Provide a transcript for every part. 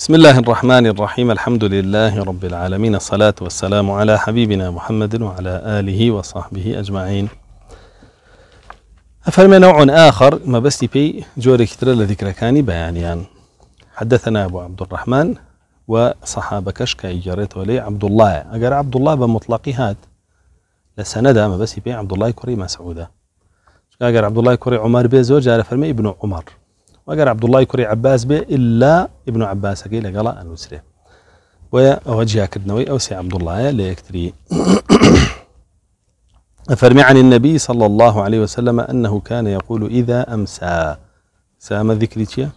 بسم الله الرحمن الرحيم الحمد لله رب العالمين الصلاة والسلام على حبيبنا محمد وعلى آله وصحبه أجمعين أفرمي نوع آخر ما بس بي جوري كتر لذكر كان بيانيان حدثنا أبو عبد الرحمن وصحابة كشكا إجارت ولي عبد الله أقر عبد الله بمطلقي هات لسندا ما بس بي عبد الله كري مسعودة أقر عبد الله كري عمر بي زوج فرمي ابن عمر عبد الله كري عباس به إلا ابن عباسەکەی لەگەڵا ئەنووسێ وە ئەوە كدنوي ئەو سێ عبد الله ليكتري فرمي عن النبي صلى الله عليه وسلم أنه كان يقول إذا أمسى سام ذكري چیە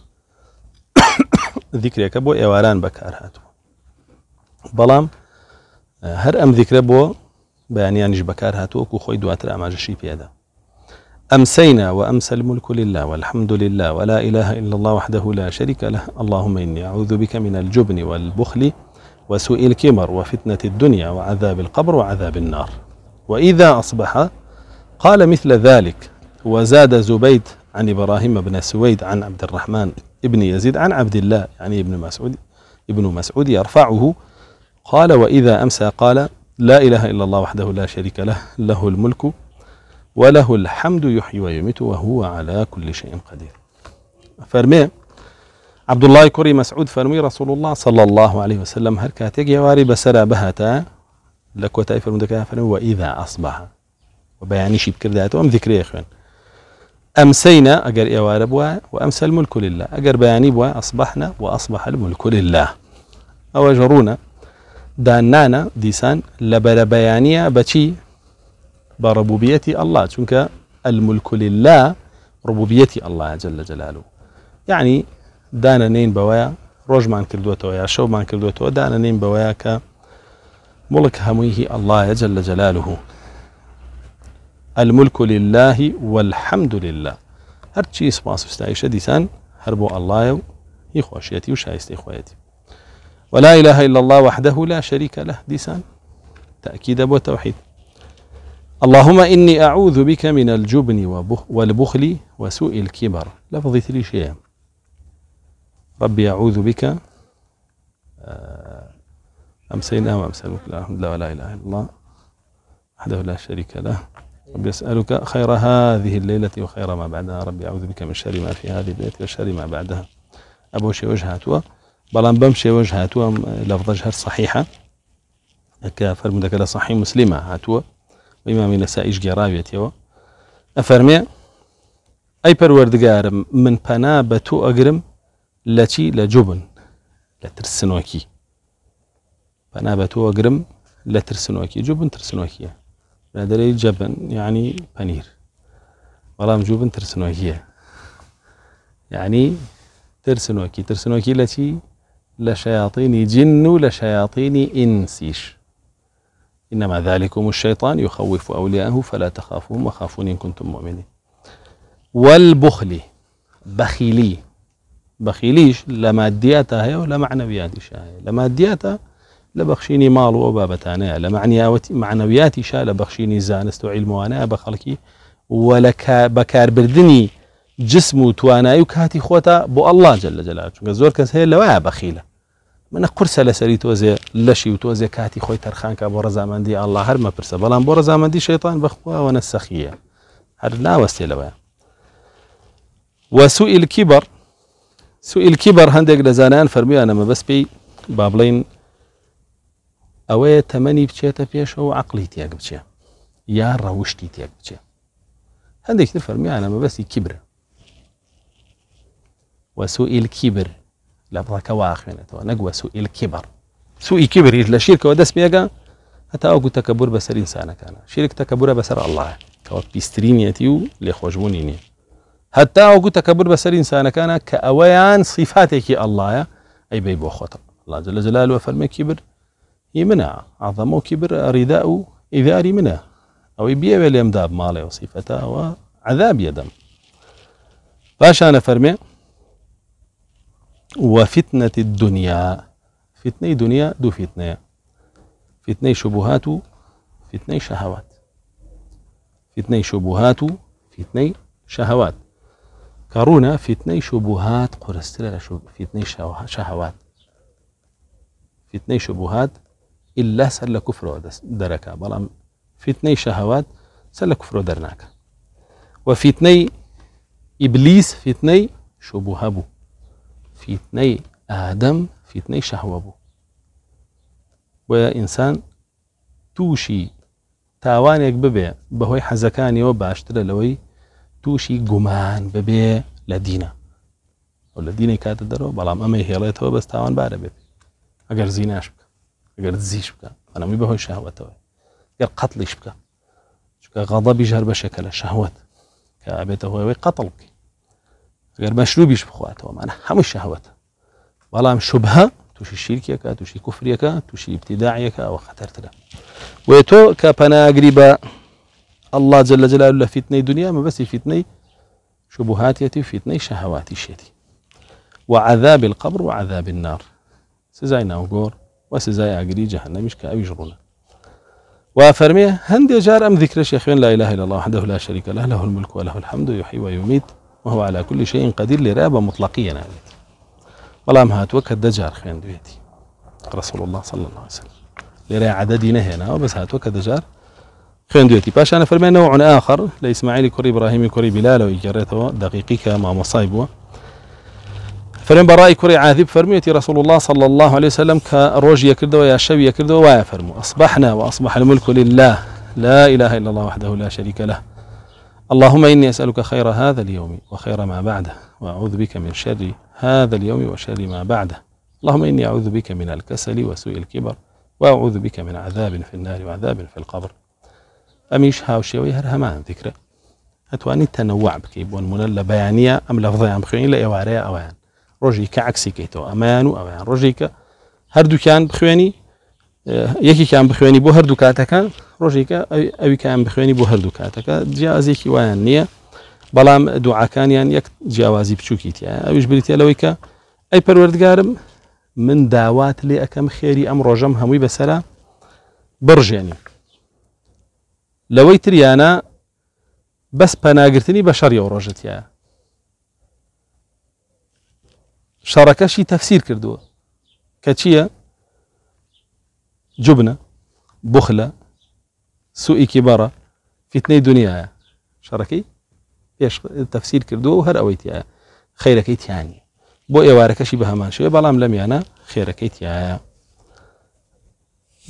ذیکرێکە بۆ ئێواران بەکار هاتووە هر أم ئەم بو يعني جبكار هاتو كو خوي دواتر في هذا أمسينا وأمسى الملك لله والحمد لله ولا إله إلا الله وحده لا شريك له اللهم إني أعوذ بك من الجبن والبخل وسوء الكبر وفتنة الدنيا وعذاب القبر وعذاب النار وإذا أصبح قال مثل ذلك وزاد زبيد عن إبراهيم بن سويد عن عبد الرحمن ابن يزيد عن عبد الله يعني ابن مسعود ابن مسعود يرفعه قال وإذا أمسى قال لا إله إلا الله وحده لا شريك له له الملك وله الحمد يحيي ويميت وهو على كل شيء قدير فرمي عبد الله كري مسعود فرمي رسول الله صلى الله عليه وسلم هل كاتيك يواري بسرى بهتا لك وتاي فرمودك فرمي وإذا أصبح وبياني شي بكر ذاته أم ذكري إخوان أمسينا أجر إيوار بوا وأمس الملك لله أجر بياني بوا أصبحنا وأصبح الملك لله أو جرونا دانانا ديسان لبلا بيانية بشي بربوبيتي الله چونك الملك لله ربوبيتي الله جل جلاله يعني دانا نين بوايا ڕۆژمان کردوێتەوە شو مان کردوێتەوە دانا نين بوايا کە ملك هەموویی الله جل جلاله الملك لله والحمد لله هر سپاس اسمه دیسان ديسان هربو الله و وشايستي خويتي ولا إله إلا الله وحده لا شريك له ديسان تأكيد أبو توحيد اللهم إني أعوذ بك من الجبن والبخل وسوء الكبر لفظ ثري شيء ربي أعوذ بك آه، أمسينا وأمسلك لا الحمد لله ولا إله إلا الله وحده لا شريك له ربي أسألك خير هذه الليلة وخير ما بعدها ربي أعوذ بك من شر ما في هذه الليلة وشر ما بعدها أبو شي وجهاتها بلان بمشي وجهاتها لفظة جهر صحيحة كفرمودك صحيح مسلمة هاتوا وإمامی لە سائیش گێڕاوێتەوە ئەفەرمێ ئەی پەروەردگارم من بنا بتو تۆ لتي لجبن لترسنوكي بنا بتو لە لترسنوكي جبن ترسنوكي لا جبن لە ترسنۆکی جوبن ترسنۆکیە لە دەرەی ترسنوكي ترسنوكي پەنیر بەڵام جوبن جن و انسيش إنما ذلكم الشيطان يخوف أولياءه فلا تخافوهم وخافون إن كنتم مؤمنين والبخل بخيلي بخيليش لمادياتها هي ولا معنوياتش هي لمادياتها لبخشيني مال وبابتانا لمعنوياتي معنوياتي شا لبخشيني استوعي وعلموانا بخلكي ولك بكار بردني جسمه وتواناي وكاتي خوتا بو الله جل جلاله زور كس هي لوايا بخيله قرص لسری تو زه لشی تو زه کاتی خۆی تەرخانکە بۆ ڕزامەندی ئەله هەرمە پرسە بەڵام شیطان بخوا و نسخیه هر نه ناوەستێ لەوە و سوء الكبر سوء الكبر هندگ لزانان فرمی فەرمیانەمە بەس بی بابلین آواه تمنی بچه تپیش او عقلی تێک بچه یا ڕەوشتی تێک بچێ هەندێکتر فەرمیانەمە کبر و سوء الكبر لە بڕەکەوا خوێنێتەوە نەگووە سوئیل کیبەر سوئی کیبریت لە شیرکەوە دەست پێگە هەتاوەگو تەکەبور بەسەر ئینسانەکانە شیرک تەکەبورە بەسەر الله کەەوە پیسترینەتی و لێخۆشببوونی نیە هەتاوەگو تەکەبور بەسەر ئینسانەکانە کە ئەوەیان سیفاتێکی ئەلهە ئەی بی بۆ خۆتە لاجە لە جلالوە فەرمێکی بر كبر يمنع عظمه كبر ڕیدا إذا ئیداری منە ئەوەی بیاوێ لێمدا ماڵێ و سیفەتەوە عذاب أنا باشانە فەرمێ وفتنة الدنيا فتنة دنيا دو فتنة فتنة شبهات فتنة شهوات فتنة شبهات فتنة شهوات كارونا فتنة شبهات قرستر فتنة شهوات فتنة شبهات إلا سل كفر دركا بلام فتنة شهوات سل كفر درناك وفتنة إبليس فتنة شبهه فيتني آدم فيتني شهوة بو بۆیە ئینسان تووشی تاوانێک ببێ بەهۆی حەزەکانیەوە باشترە لەوەی تووشی گومان ببێ لە دینە ئەو لە دینەی کاتە دەرەوە بەڵام تاوان بارا بێت ئەگەر زیناش بکە ئەگەر زیش بکە أنا مي بهوي شهوة توي بکە قتل شبك شبك غضب لە بشكل شهوة كابيته هو قەتڵ بکە غير مەشروبیش بخواتەوەمانە هەموو شەهوەتە بەڵام شوبها تووشی شیرکێکە تووشی کوفرێکە تووشی ابتیداعیەکە ئەوە خەتەرترە وێ تۆ ويتو پەناگری بە الله جل جلال لە دنيا دنیا بس فیتنەی شوبهاتەتی و فیتنەی شەهواتی شێتی وعذاب القبر وعذاب النار سزای ناوگۆر وسزاي سزای جهنم مش کە ئەوی وفرمي هندي جار أم ذكر شيخين لا إله إلا الله وحده لا شريك له له الملك وله الحمد يحيي ويميت وهو على كل شيء قدير لرابة مطلقيا هذه بەڵام هاتوك الدجار خيان خوێندوێتی رسول الله صلى الله عليه وسلم عددي نهينا نەهێناوە هاتوك الدجار خيان دەجار باش أنا فرمي نوع آخر لإسماعيل ئیسماعیلی إبراهيم كوري بلال بلالەوەی گەڕێتەوە دقیقی کە مامۆسای بووە فرم عاذب فرميتي رسول الله صلى الله عليه وسلم كروج يكردو يا یا يكردو یەکردەوە فرمو أصبحنا وأصبح الملك لله لا إله إلا الله وحده لا شريك له اللهم إني أسألك خير هذا اليوم وخير ما بعده وأعوذ بك من شر هذا اليوم وشر ما بعده اللهم إني أعوذ بك من الكسل وسوء الكبر وأعوذ بك من عذاب في النار وعذاب في القبر أميش هاوشيوي هرهمان ذكره ئەتوانیت تەنەوع بکەیت بۆن مونە لە بەیانە ئەم أم فضیان بخوێنین لە ئێوارەیە ئەویان ڕۆژی کە عکسیکەیتەوە ئەمایان و ئەویان ڕۆژێککە هەردووکیان بخوێنی یەکیان بخوێنی بۆ هەردوو کاتەکان ڕۆژێکە ئەوی کەیان بخوێنی بۆ هەردوو کاتەکە جیازێکی وایان نییە بەڵام دوعاکانیان یەک جیاوازی بچووکی تیا ئەویش بریتێلەوەی کە ئەی پەروەردگارم من داوات لێ ئەەکەم خێری ئەم ڕۆژەم هەمووی بەسرە بڕژێنی لەوەی تریانە بەس پەناگرتنی بە شەڕی ئەو ڕۆژەتە شەڕەکەشی تەفسیر کردووە کە چییە؟ جبنە بخلە سوئیکی بەڕە فیتنەی دنیاە شەڕەکەی پێش تەفسیر کردووە و هەر ئەوەی تایە خیرەکەی تیانی بۆ ئێوارەکەشی بە هەمان شوێ بەڵام لە میانە خێرەکەی تایە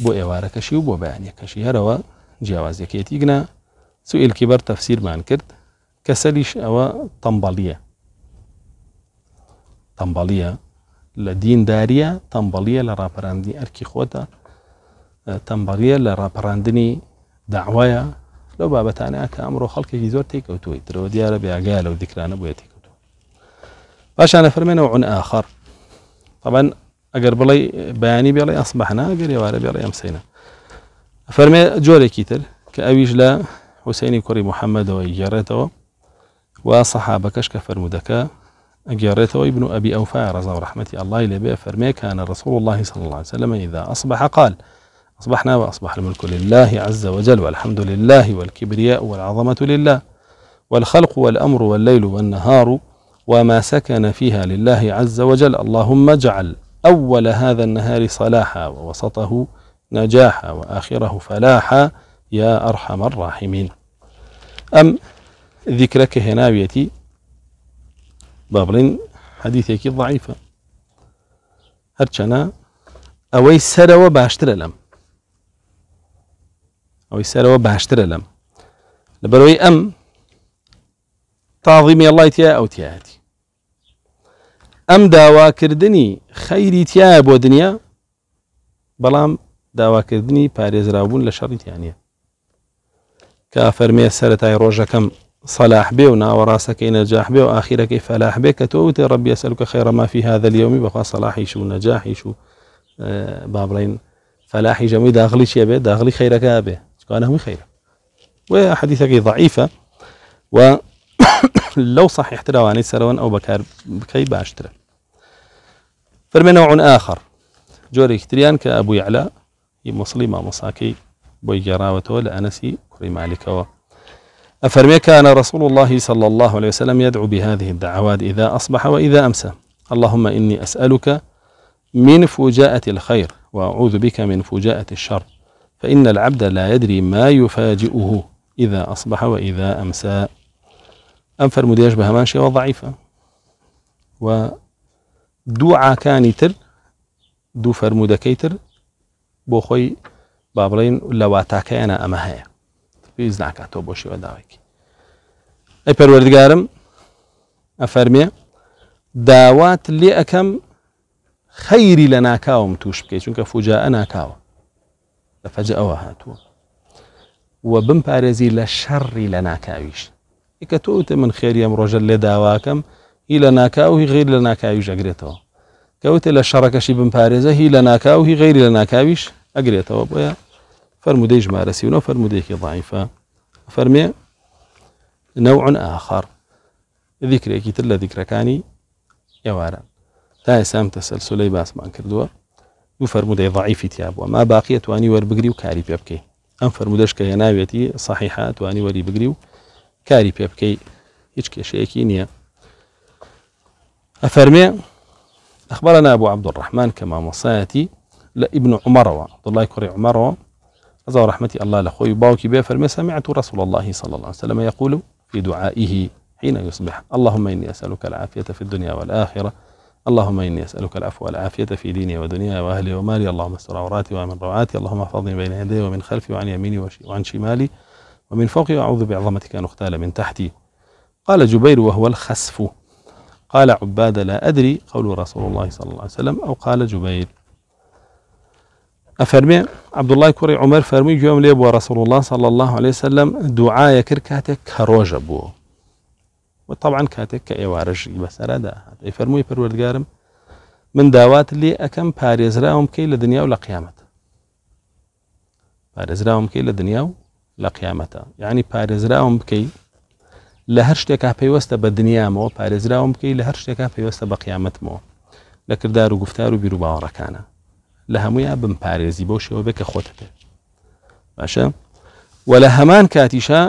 بۆ ئێوارەکەشی و بۆ بەیانیەکەشی هەرەوە جیاوازەکەیەتی گنا سوئیلکی بەر تەفسیرمان کرد کەسەلیش ئەوە تەمبەڵیە تەمبەڵیە لە دینداریە تەمبەڵیە لە ڕاپەرانی ئەرکی خۆتە تەمبەڵیە لە ڕاپەڕاندنی داوایە لەو بابەتانەیە کە ئەمڕۆ خەڵکێکی زۆر تێککەوتوی ترەوە دیارە بێگایە لەو دیکرانە بۆیە باش انا فرمي نوع آخر طبعا ئەگەر بلي بياني بێڵی اصبحنا گەرێوارە بێڵی ئەم امسينا فرمي جۆرێکی كيتر كاويج لا حسيني حوسینی محمد محەممەدەوە وصحابة و سەحابەکەش کە ابن أبي أوفى رضا ورحمة الله لبيه فرمي كان رسول الله صلى الله عليه وسلم إذا أصبح قال أصبحنا وأصبح الملك لله عز وجل والحمد لله والكبرياء والعظمة لله والخلق والأمر والليل والنهار وما سكن فيها لله عز وجل اللهم اجعل أول هذا النهار صلاحا ووسطه نجاحا وآخره فلاحا يا أرحم الراحمين أم ذكرك هناويتي بابلين حديثك ضعيفة هرشنا أويس سر وباشتر لەم ئەوەی سەرەوە باشترە لەم لەبەرەوەی ئەم تاظیمی ام داوا كردني خيري تيا ابو دنيا بلام داوا كردني باريز رابون پارێزرابوون يعني كافر مي کە فەرمێ روجا كم صلاح ونا وراسك اي نجاح بي و اي فلاح بي كتوت ربي يسالك خير ما في هذا اليوم بقى سەلاحیش و نەجاحیش شو آه، با بڵین فەلاحی ژەمووی داخلی چیە داخلي خيرك ابي سبحانه خيرا وحديثك ضعيفة ولو صحيح عن سروان أو بكار بكي باشترا فرمي نوع آخر جوري كتريان كأبو يعلى مسلم مصاكي بۆی لانسي لە ئەنەسی و أفرمي كان رسول الله صلى الله عليه وسلم يدعو بهذه الدعوات إذا أصبح وإذا أمسى اللهم إني أسألك من فجاءة الخير وأعوذ بك من فجاءة الشر فإن العبد لا يدري ما يفاجئه إذا أصبح وإذا أمسى أم مدياش بها شيء وضعيفة ودوعا كانتر دو فرمو دكيتر خۆی بابرين بڵێن لەواتاکەیانە ئەمە هەیە پێویست ناکاتەوە بۆ شێوە داوایکی ئەی پەروەردگارم داوات لي أكم خيري لنا كاوم توش بكي چونکە فجاءنا كاوم فجأة وهاتو وبن و لا شر لە شەڕی لە من خير يا مرجل من خێری ئەم ڕۆژە غير داواکەم هی لە كوت هی غیر لە ناکاویش ئەگرێتەوە کەوتێ لە شەڕەکەشی بم پارێزە هی لە ناکاو هی غیری لە ناکاویش ضعيفة فرمي نوع آخر ذكر فرمودێکی الله ذكر نوع آخر ذكرێکی تاي سام ذیکرەکانی ئێوارە ما ئێسام تەسەلسلەی دوو فەرمودەی تياب وما باقية باقیە توانی وەربگری و کاری پێ بکەی ئەم صحيحة کە هێناوێتی صحیحا توانی وەری بگری و کاری أفرمي أخبرنا أبو عبد الرحمن كما مصاتي لابن عمر الله كري عمر و رحمتي الله لخوي باوكي بي فرمي سمعت رسول الله صلى الله عليه وسلم يقول في دعائه حين يصبح اللهم إني أسألك العافية في الدنيا والآخرة اللهم إني أسألك العفو والعافية في ديني ودنياي وأهلي ومالي اللهم استر عوراتي ومن روعاتي اللهم احفظني بين يدي ومن خلفي وعن يميني وعن شمالي ومن فوقي وأعوذ بعظمتك أن أختال من تحتي قال جبير وهو الخسف قال عباد لا أدري قول رسول الله صلى الله عليه وسلم أو قال جبير أفرمي عبد الله كوري عمر فرمي يوم ليبوا رسول الله صلى الله عليه وسلم دعاء كركاتك كروجبو وطبعا كاتك کاتێک بس ئێوارەشی بەسەرا داهات ئەی فەرمووی من داوات اللي اكم باريز راهم كي دنیا ولا لە باريز راهم كي لە ولا و يعني باريز راهم كي لهرش لە في وسط پێیوەستە مو دنیامەوە راهم كي لهرش هەر في وسط بە مو لە دارو و گفتار و بیر و باوەڕەکانە لە هەموویە بم پارێزی بۆ شێوە بێکە خۆت پێ راهم كي لە هەمان کاتیشە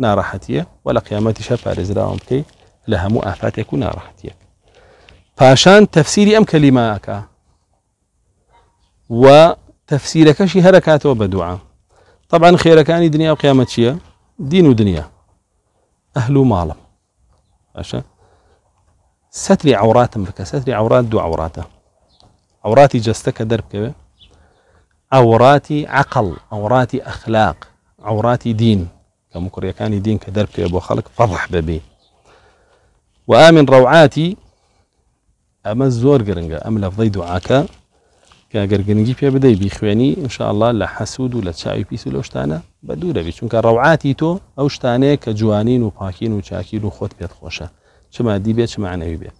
ناڕەحەتیە و لە قیامەتیشە پارێزراوم بکەی لە هەموو ئافاتێک ناراحتیه ناڕەحەتیە تفسیری ام کلمه کەلیماکە و تەفسیرەکەشی هەرکاتەوە و دوعا طبعا کانی دنیا و قیامەت چییە دین و دنیا اهل و ماڵم ئەشە سەتری عورات بکە عورات دو عوراتە عوراتی جەستە درب دەربکەوێ عوراتی عقل عوراتی اخلاق عوراتی دین كمكر يكاني دين كدربك أبو خلق فضح ببي وآمن روعاتي أما الزور قرنقا أم لفضي دعاكا كقرقنقي فيها بدي بيخواني إن شاء الله لا حسود ولا تشاوي بيسو لوشتانا بدورة بي شنك روعاتي تو أوشتاني كجوانين وباكين وشاكيل وخوت بيت خوشا شما دي بيت شما عنا بي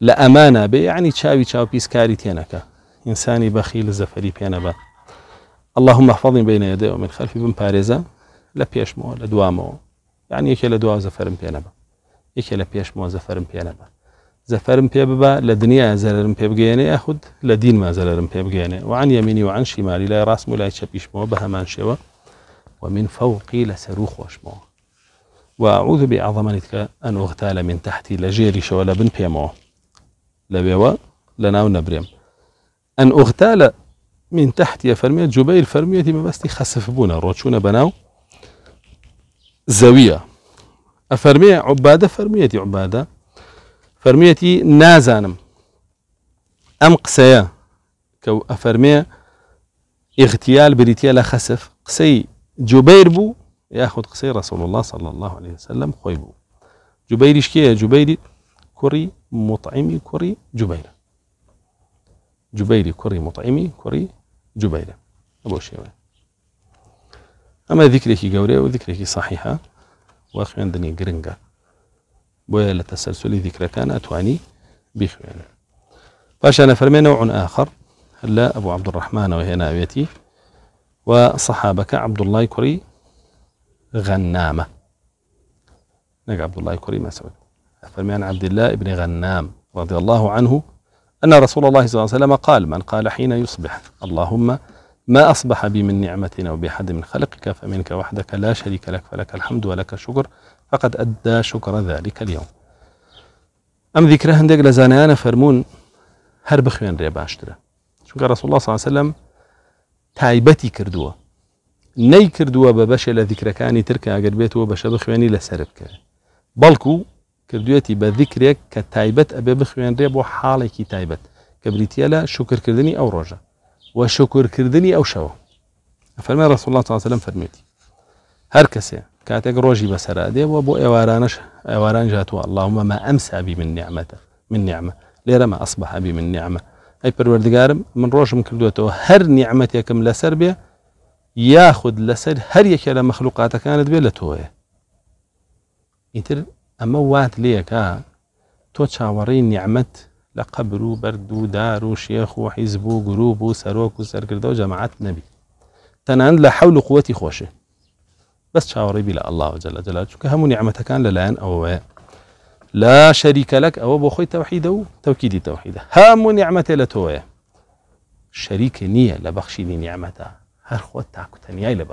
لأمانة بي يعني تشاوي تشاوي بيس كاري تينكا إنساني بخيل زفري بينا با اللهم احفظني بين يدي ومن خلفي بن باريزا لە پێشمەوە لە دوامەوە یان یەکێ لە دوا يعني زەفەرم پێ نەبە یەکێ لە پێشمەوە زەفەرم پێ نەبە زەفەرم پێ ببە لە دنیا زەرم پێ بگەێنێ یاخود لە دینما زەرم پێ بگەێنێ وعن یەمینی وعن شیماری لای ڕاستم و لای چەپیشمەوە بە هەمان شێوە ومن فەوقی لە سەر و خۆشمەوە وعوذ بعظمانیتکە ئەن وغتالە من تحتی لە ژێریشەوە لە بن پێمەوە لەوێوە لە ناو نەبرێم ئەن ئوغتالە من تحتی فەرمیێت جوبەیر فەرمیەتی مەبەستی خەسف بوونە ڕۆچوونە بەناو زاويه افرمي عباده فرميتي عباده فرميتي نازانم ام قسيا كو افرمي اغتيال بريتيا لا خسف قسي جبير بو یاخود قسي رسول الله صلى الله عليه وسلم خۆی بوو جوبیریش کێە جبير كري مطعمي كري جبير جبير كري مطعمي كري جبير ابو شيوان ئەمە دیکرێکی گەورەیە و دیکرێکی ساحیحە وا خوێندنی گرنگە تسلسل لە كان اتواني ئەتوانی باش انا فرمي نوع آخر ناويتي ئەبوو عبد هێناوێتی و غنامه نقع عبد الله كري ما کوڕی فرمي عن عبد الله ابن غنام رضي الله عنه أن رسول الله صلى الله عليه وسلم قال من قال حين يصبح اللهم ما أصبح بي من نعمة أو بحد من خلقك فمنك وحدك لا شريك لك فلك الحمد ولك الشكر فقد أدى شكر ذلك اليوم ئەم دیکرە هەندێک لە زانایانە فەرمونون هەر بخوێنرێ باشترە رسول الله صلى الله عليه وسلم تايبتي كردوا ني كردوا ببشي لذكر كاني بێتەوە أقر بيتوا بشي بکەوێت لسربك بلكو بە دیکرێک کە كتايبت أبي بخوێنرێ ريب وحالي تایبەت کە بریتە شكر كردني أو ڕۆژە وشكر كردني او شو فرمي رسول الله صلى الله عليه وسلم فرميتي هر كسي كاتك روجي بسرا وابو ايوارانش ايواران جاتو اللهم ما امسى بي من نعمته من نعمه ليرا ما اصبح بي من نعمه اي بروردقارم من روجم كردوتو هر نعمتي كم لسر بي ياخذ لسر هر يك على مخلوقاتك كانت بي لتوه انتر اما وات ليك ها تو تشاوري نعمت لقبرو بردو دارو شيخو حزبو جروبو سروكو شێخ جماعات نبي تنان لا حول قوتي خوشه بس بەس بلا الله جل جلاله جلا چونکە نعمتك نیعممەتەکان لەلایەن او لا شريك لك او بۆ خوي توحيده و تەوکیدی تەوحیدە هەموو نیعممەتێ شريك نية شەریکە نییە لە بەخشیدی نیعممەتە هەر خۆت تاکوتەنیای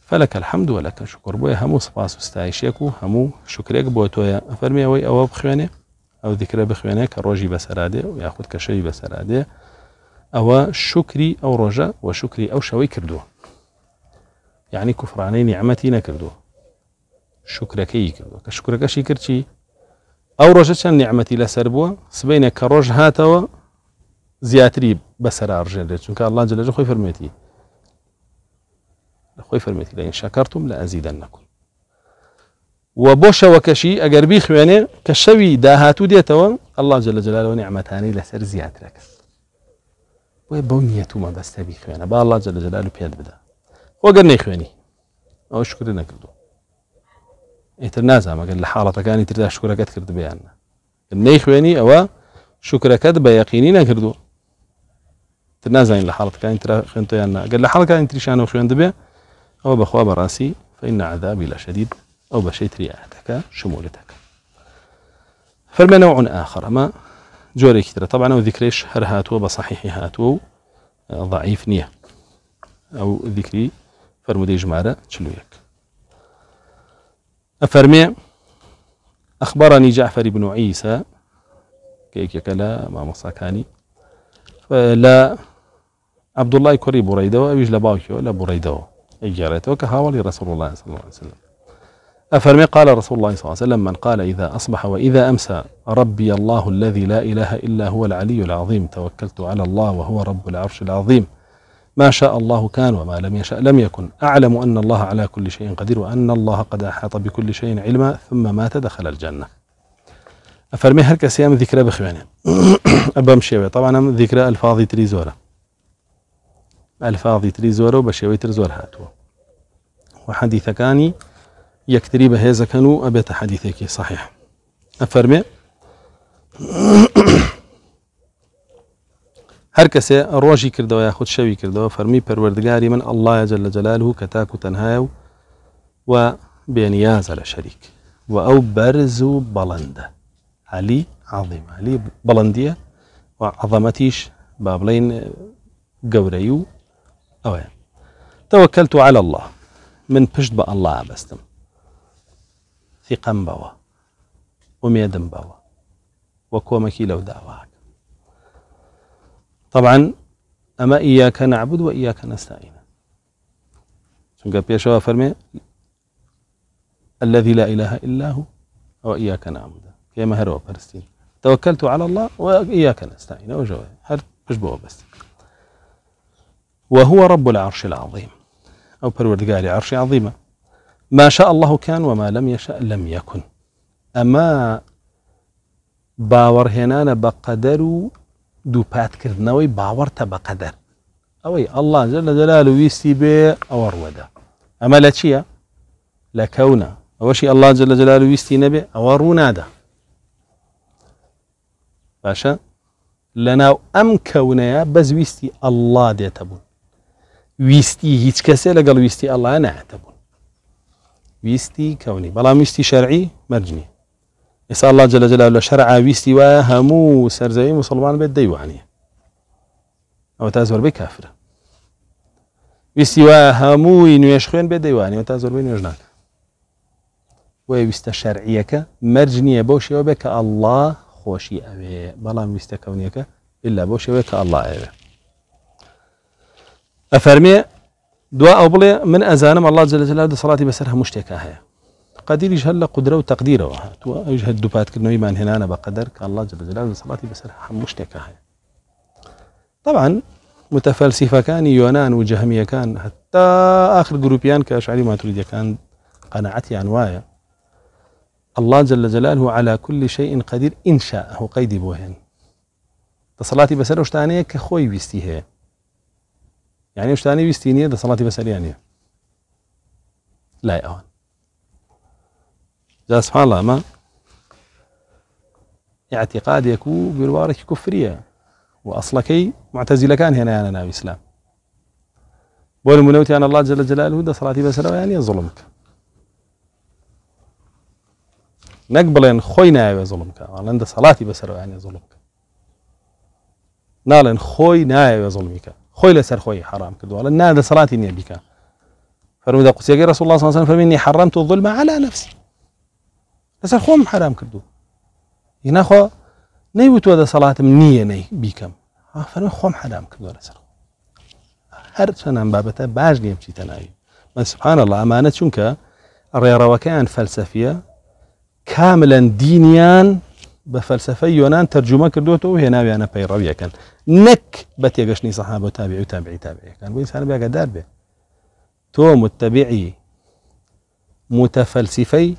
فلك الحمد ولك شكر بوي همو سباس وستايشيك همو شكرك بو تويا افرمي اوي او بخواني او ذكره بخوينه كروجي بسراده وياخذ كشي بسراده او شكري او رجا وشكري او شوي كردو يعني كفراني نعمتي نكردو شكرك يكردو كشكرك شي كرشي او رجا نعمتي لا سربو سبينا كروج هاتوا زياتري بسرا رجل چونك الله جل جلاله خوي فرميتي خوي فرميتي لان شكرتم لازيدنكم و بۆ شەوەکەشی ئەگەر بیخوێنێ کە شەوی داهاتوو دێتەوە ئەله جلە جلالەوە نیعممەتانی لەسەر زیاترەکە وێ بەو نیەت و مەبەستە بیخوێنە باڵا جلە جلال و پێت بدا وەگەر نەیخوێنی ئەوە شکر نەکردو ئیتر نازامەگەن لە حاڵەتەکانی تردا شکرەکەت کرد بیانە نەیخوێنی أو شکرەکەت بە یەقینی نەکردو تر نازانین لە حاڵەتەکانی ترا خوێنتەیان ناگەر لە حڵەکانی تریشانەوە خوێن دەبێ أو بەخوا بەڕاستی فإن عذابي لا شديد أو بەشەی تریعاتەکە شمولتەکە فەرمێنەوەون ئاخر ئەمە جۆرێکی ترە طبعا أو ذكريش هر هاتو صحیحی هاتووە و آه، ضعیف نییە ئەو ذیکری جمارة تشلو يك أفرمي أخبرني جعفر بن عيسى كيك يكلا ما مصاكاني لا عبد الله كري بريدة وأبيج باوكيو لا بريدة إجارته وكهاولي رسول الله صلى الله عليه وسلم أفرمي قال رسول الله صلى الله عليه وسلم من قال إذا أصبح وإذا أمسى ربي الله الذي لا إله إلا هو العلي العظيم توكلت على الله وهو رب العرش العظيم ما شاء الله كان وما لم يشأ لم يكن أعلم أن الله على كل شيء قدير وأن الله قد أحاط بكل شيء علما ثم مات دخل الجنة أفرمي هل كسيام ذكرى بخواني أبام مشيوي طبعا ذكرى ألفاظي تريزورة ألفاظي تريزورة وبشوي تريزورة هاتوا وحديث كاني يكتري بەهێزەکەن و ئەبێتە حەدیثێکی صحیح ئەفەرمێ هەر کەسێ كردو ياخد شوي كردو فرمي فەرمی پەروەردگاری من الله جل جلاله جەلال و و و بێنیازە شريك شەریک و او بەرز و علي علی عظیم علی بەڵندیە و عظەمەتیش با بڵین اوه و على الله من پشت با الله بەستم ثقم بوا ومێدم بوا وە کۆمەکی لەو طبعا أما إياك نعبد وإياك نستعين نستاینە بيش پێشەوە فەرمێ الذي لا إله إلا هو وإياك نعبد كما مهر وبرستين توكلت على الله وإياك نستعين وجوه هر بشبوه بس وهو رب العرش العظيم أو بروردقاري عرش عظيمة ما شاء الله كان وما لم يشاء لم يكن أما باور هنا بقدر دو بات كرنوي باور بقدر ئەوەی ئەله الله جل جلاله و ویستی بێ أما ڕوەدا لا لە چییە؟ لە کەونە ئەوەشی ئەله جە لە جلال و ویستی نەبێ ئەوە ڕوونادا باشە لەناو ئەم کەونەیە بەزویستی ئەله دێتە بوون ویستی هیچ کەسێ لەگەڵ ویستی کەونی بەڵام ویستی شەرعی مەرجنی ئێستا الله جلەجلا لە شەرع ویستی وایە هەموو سەررزەوی مسلمان بێت دەیوانە ئەوە تا زۆربەی کافرە ویستی وایە هەمووی نوێش خوێن بێت دەیوانەوە تا زۆربەی نوێژناکە وی ویستە شەرعیەکە مەرج نییە بەو شێوە بێت کە ئەله خۆشی ئەوێ بەڵام ویستە کەونیەکە إلا بۆ شێوێت کە ئەله ئەوێ ئەفەرمێ دواء أو بلي من ئەزانم الله جل جلاله صلاتي بسرها شتێکا هەیە قدير هەر لە قدره وتقديره تەقدیرەوە هاتووە ئەوش هەر دووپاتکردنەوەیمان هێنانە بە قەدەر کە الله جل جلاله صلاتي بسرها مشتكا هەیە طبعا كان يونان وجهمية كان حتى آخر گروپیان تريد كان قناعتي عن وایە الله جل جلاله على كل شيء قدير إن شاءه قيدي بوهن تصلاتي بسر شتانەیە کە خۆی يعني مش تاني بيستيني ده صلاتي بس يعني لا يا اخوان جاء سبحان الله ما اعتقاد يكون بالوارك كفرية وأصلكي معتزلة كان هنا أنا ناوي إسلام بول منوتي يعني أنا الله جل جلاله ده صلاتي بس يعني ظلمك نقبلين خوينا يا ظلمك والله عند صلاتي بس يعني ظلمك نالين خوينا يا ظلمك خوي لسر خوي حرام كدو ولا نادى صلاتي اني ابيك فرمي ذا قصي رسول الله صلى الله عليه وسلم فرميني حرمت الظلم على نفسي لسر خوم حرام كدو هنا خو نيوت ودا صلاة مني ني بيكم آه، فرمي خوم حرام كدو لسر هر سنان بابتا باج نيم شي تناوي سبحان الله امانة شنك الريرة وكان فلسفية كاملا دينيا بە فەلسفە یۆناان تەرجمە کردوەوە هێ ناویانە پەیڕەویەکەن نەک بە صحابه سەها وتابعي تابعي كان تابعی تابعەکان قدار به تو متبعي متفلسفي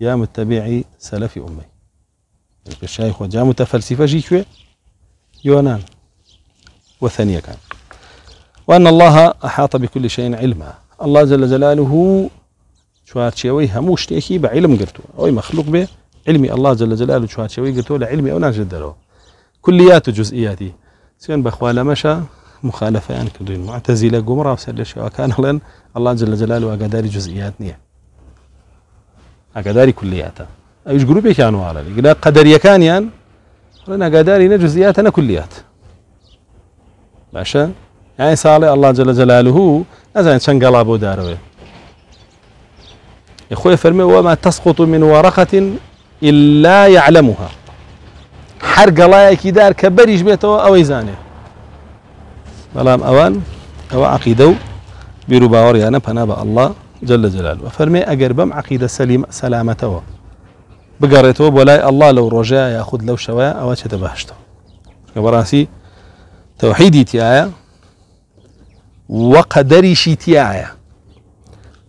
يا متبعي سلفي امي الشيخ عمەی متفلسفه جي شوي يونان وثانيه كان وأن الله أحاط بكل شيء علما الله جل جلاله شوارتشي ويها شتێکی بە بعلم گرتووە ئەوی مخلوق به علمي الله جل جلاله شو شوي قلت له علمي أو ناجد دلو كليات جزئياتي سين بخوال مشى مخالفة يعني كدوين معتزلة قمرة وسر لشيء كان لن الله جل جلاله أقداري جزئيات نية أقداري كلياتا أيش جروبي كانوا على لي قلا قدرية كان يان يعني. لنا أقداري نجزئيات أنا كليات باشا يعني صالح الله جل جلاله أزين شنقلا بو داروي يا خويا فرمي وما تسقط من ورقة إلا يعلمها حرق الله دار کە بەریش بێتەوە ئەوەی زانێ أوان أو ئەوە عقیدە أنا بیر و باوەڕیانە جل جلاله وفرمي وە عقيدة سليم سلامته بقريته بولاي الله لو بۆ ياخذ لو لەو أو یاخود لەو توحيدي تيايا وقدري شي تيايا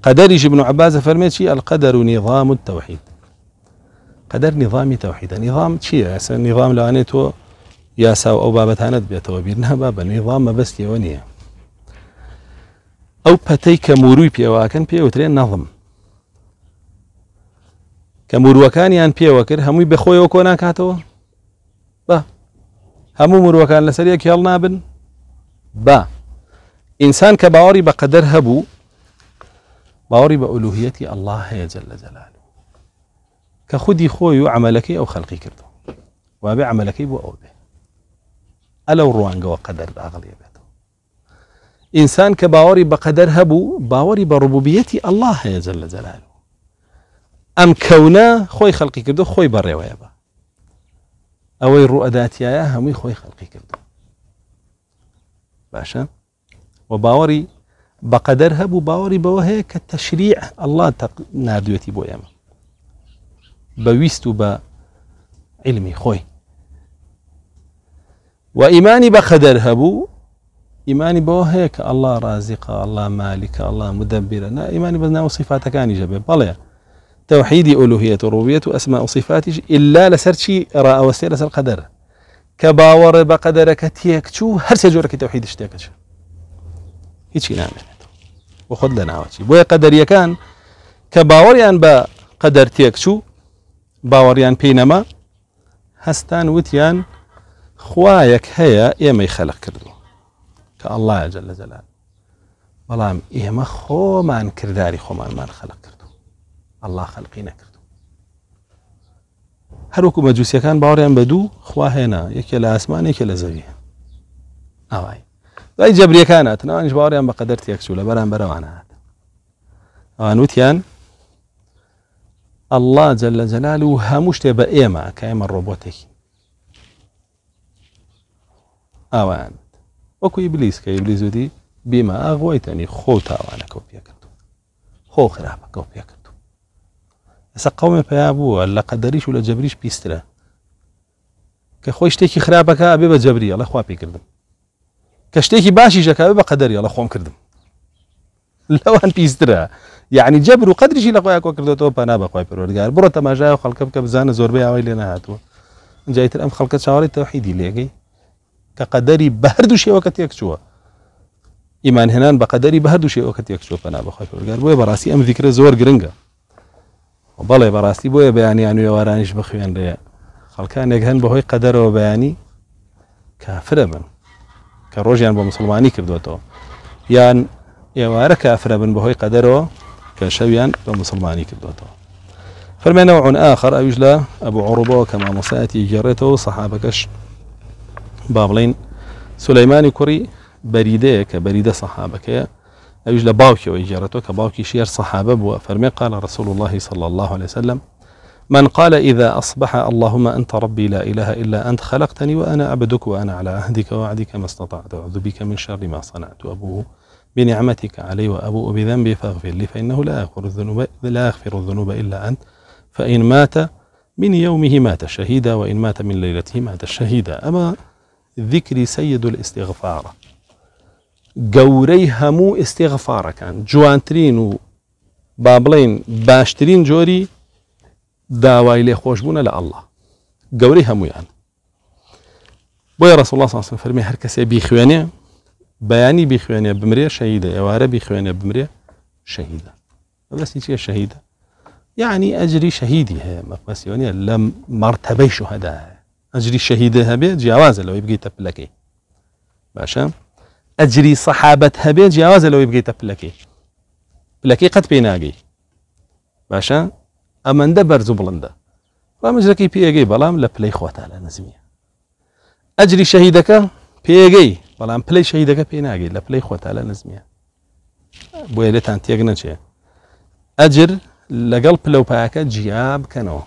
وقدري قدري ابن عباس فرميت شي القدر نظام التوحيد نظام نظام نظام نظام چییە نظام نظام لەوانێت تۆ یاسا و أو بابەتانت بێتەوە بیر نابا بە نظام نظام نییە ئەو پەتەی کە موروی پێواکەن پێوترێن نەڵم کە مرووەکانیان پێوە کرد هەمووی بەخۆیەوە کۆ ناکاتەوە بە هەموو مرووەکان لەسەر یەک هێڵ نابن بە ئینسان کە باوەڕی بە قەدەر هەبوو باوەڕی بە ئولوهەتی ئەله هەیە جل جلاله كخدي خوي عملك او خلقي كردو وابي عملك بو او به الا روان جو قدر اغلي بيتو انسان كباوري بقدر هبو باوري بربوبيتي الله جل جلاله ام كونا خوي خلقي كردو خوي بري ويبا او الرؤادات يا همي خوي خلقي كردو باشا وباوري بقدر هبو باوري بوهيك التشريع الله تق... بوياما بويست با علمي خوي وإيماني بخدر هبو إيماني بو هيك الله رازق الله مالك الله مدبر ئەله إيماني بنا مدەبیرە كان جبه بە توحيد توحيدي ألوهية وربوبية وأسماء وصفاتي إلا لسرشي وسير لسر قدر كباور بقدرك تيك شو هرس جورك توحيد اشتيك شو هيتشي نعمل وخد لنا وشي بويا قدر يكان كباور يعني بقدر تيك شو باوەڕیان پێی نەما هەستان وتیان خوایەک هەیە ئێمەی خەلق کردو کە ئەلله جە لە جەلان بەڵام ئێمە خۆمان کردداری خۆمانمان خەلق کردو ئەله خەلقی نەکردو هەروکو مەجووسەکان باوەڕیان بە دوو خوا هێنا یەکێ لە ئاسمان یەکێ لە زەوی ئاوای دوای جەبریەکان هاتنەوانش باوەڕیان بە قەدەر تێکچوو لە بەران هات ئەوان وتیان الله جل جلاله هموشت بإيما كإيما الروبوتك أوان وكو إبليس كإبليس ودي بما أغويتني خوتا وانا كو بيكتو خو خرابة كو بيكتو أسا قومي بيابو ألا قدريش ولا جبريش بيسترا كخوشتي خرابك أبي بجبري الله خوا بيكردم كشتيكي باشي جاكا أبي قدري الله خوام كردم لوان بيسترا يعني جبرو قدر شي لقوا اكو كردوتو بانا بقوا بيرودغار برو تما جاي خلق كب زان زور بي عوي لنا هاتوا جايت الام خلق شواري توحيدي ليجي كقدري بهردو شي وقت يكشوا ايمان هنان بقدري بهردو شي وقت يكشوا بانا بقوا بيرودغار بو براسي ام ذكر زور جرينغا وبلا براسي بو بياني يعني ورانيش بخيان ريا خلقان يغن بهي قدر وبياني كافر من كروجيان يعني بمسلماني كردوتو يعني وارك کافرە بن بهوي قەدەرەوە کە شەویان بە فرمي نوع آخر أوجلا أبو عربة كما مصاتي جرته صحابكش بابلين با كري سولەیمانی كبريدة صحابك أوجلا باوكي سەحابەکەیە كباوكي شير صحابة فرمي قال رسول الله صلى الله عليه وسلم من قال إذا أصبح اللهم أنت ربي لا إله إلا أنت خلقتني وأنا عبدك وأنا على عهدك ووعدك ما استطعت أعوذ بك من شر ما صنعت أبوه بنعمتك علي وأبوء بذنبي فاغفر لي فإنه لا يغفر الذنوب لا يغفر الذنوب إلا أنت فإن مات من يومه مات شهيدا وإن مات من ليلته مات شهيدا أما ذكري سيد الاستغفار كان جوانترين بابلين باشترين جوري داواي لي خوشبون لأ الله لێ خۆشببوونە يعني ئەله رسول الله صلى الله عليه وسلم فرمي هركسي بيخواني بياني بخوينه بمريا شهيدة يوارا بخوينه بمريا شهيدة بس هي شهيدة يعني أجري شهيدي هي بس يعني لم مرتبة شهداء أجري شهيدة هبي جوازة لو يبقي تبلكي باشا أجري صحابتها هبي جوازة لو يبقي تبلكي بلكي قد بيناقي باشا أمن دبر زبلندا رام أجري بي أجي بلام لبلي خواتها لنزمية أجري شهيدك بي بەڵام پلەی شەیدەکە پێ ناگەیت لە پلەی خۆتا لە نزمیە بۆیە لێتان تێک نەچێ ئەجر لەگەڵ پلەپایەکە جیا بکەنەوە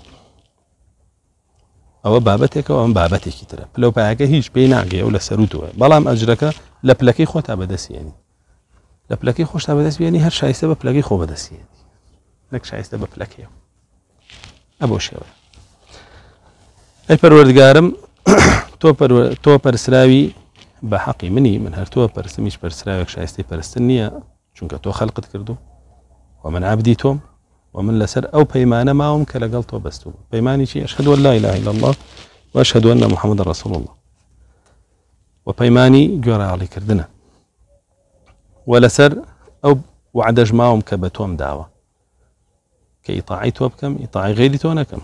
ئەوە بابەتێکەوە ئەم بابەتێکی ترە پلەپایەکە هیچ پێی ناگەی و لە سەروتوە بەڵام ئەجرەکە لە پلەکەی خۆتا بەدەستێنی لە پلەکەی خۆشتا بەدەستێنی هەر شایستە بە پلەکەی خۆ بەدەستێنی نەک شایستە بە پلەکەیەوە ئە بۆ شێوە ئەی پەروەردگارم تۆ پەرسراوی بحقي مني من هەرتووە برسميش پرسراوێک شايستي پەرستن نییە تو خلقت كردو ومن و ومن لسر أو و من لەسەر ئەو پەیمانە ماوم کە لەگەڵ تۆ بەستوو لا إله إلا الله وأشهد أن محمد رسول الله وپەیمانی جورا علي كردنا ولسر أو وعدەژ ماوم کە دعوة تۆم داوە کە ئیتاعی تۆ بکەم ئیتاعی غێری تۆ نەکەم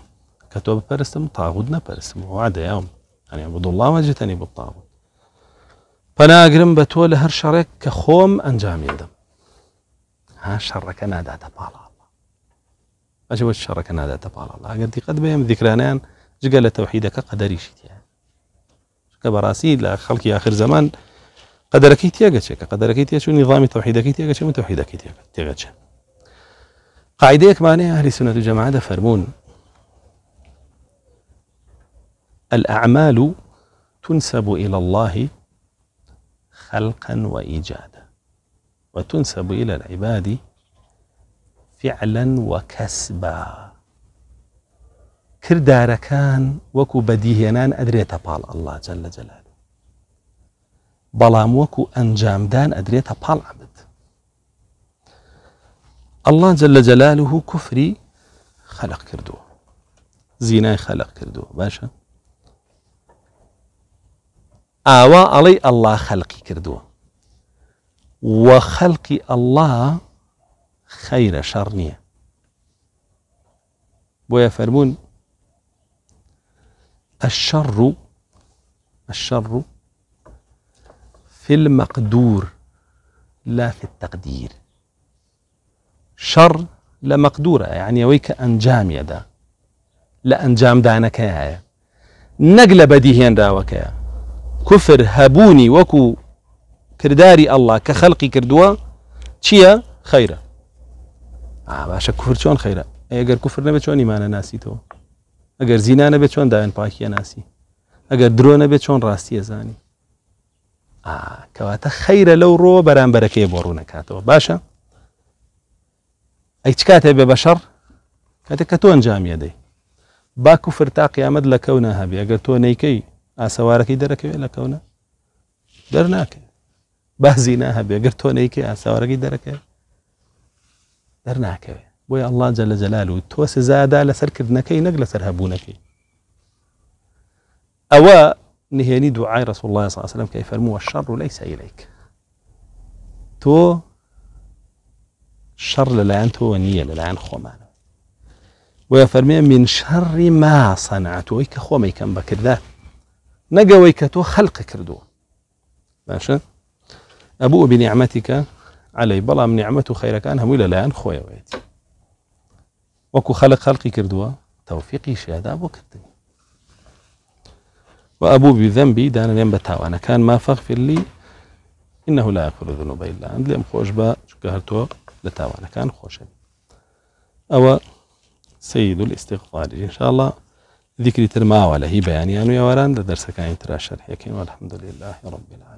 کە تۆ بپەرستم الله نەپەرسم وعدەیاوم ئەنی پناگرم بتول هر شرك كخوم که خوم انجام یدم ها شرک نادا تبالا الله اجب شرک نادا تبالا الله قد قد بهم ذکرانان جگل توحیده که قدری شیدی که براسی لخلقی آخر زمان قدر کی تیاگه چه که قدر نظام توحيدك کی تیاگه توحيدك متوحیده کی تیاگه چه قاعده اهل سنت و جماعه فرمون الاعمال تنسب الى الله خلقا وإيجادا وتنسب إلى العباد فعلا وكسبا كان وكو بديهنان أدريتا بال الله جل جلاله بلام وكو أنجام دان أدريتا بال عبد الله جل جلاله كفري خلق كردو زيناي خلق كردو باشا آوا علي الله خلقي كردو وخلقي الله خير شرنية بويا فرمون الشر الشر في المقدور لا في التقدير شر لا مقدورة يعني ويك أنجام يدا لا أنجام دانك يا نقل بديهيا داوك يا كفر هابوني وكو كرداري الله كخلقي كردوا تشيا خيرة آه باشا كفر شون خيرة أي أجر كفر نبي شون إيمان ناسي تو أجر زينة نبي شون داين باكيا ناسي أجر درو نبي شون راستي زاني آه كواتا خيرة لو رو بران بركي بورونا كاتو باشا أي تكاتي ببشر كاتي كتون جامية دي با كفر تاقي أمد لكونها بي أجر تو نيكي ئاسەوارەکەی دەرەکەوێت لە کەونە دەرناکەن بازی نا هەبێ گەر تۆ نەیکە ئاساوارەکەی دەرەکە دەرناکەوێت بۆی ئەله جە لە جەلال و تۆ سزادا لەسەرکردنەکەی نەک رسول الله صلى الله عليه وسلم كيف فرموا الشر ليس إليك تو شر للعن تو نية للعن خمان ويفرمي من شر ما صنعت ويك خومي كم بكر ذات نەگەوەی خلق كردو خەلقی أبو بنعمتك علي بنیعممەتیکە من بەڵام خيرك و إلى الآن خويا ويت وكو خلق خەڵقی کردووە توفيقي شیادا أبو کردنی وأبو بذنبي دانا لين بتاو أنا كان ما فاغفر لي إنه لا يغفر الذنوب إلا أنت لم خوش با شكهرتو لتاو أنا كان خوش أو سيد الاستغفار إن شاء الله ذكری تر ماوە لە هی بەیانیان و ێواران لە دەرسەکانی ترا يكين والحمد لله رب العالمين